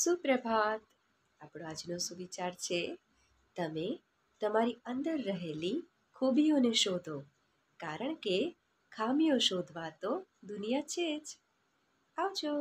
સુપ્રભાત આપણો આજનો સુવિચાર છે તમે તમારી અંદર રહેલી ખૂબીઓને શોધો કારણ કે ખામીઓ શોધવા તો દુનિયા છે જ આવજો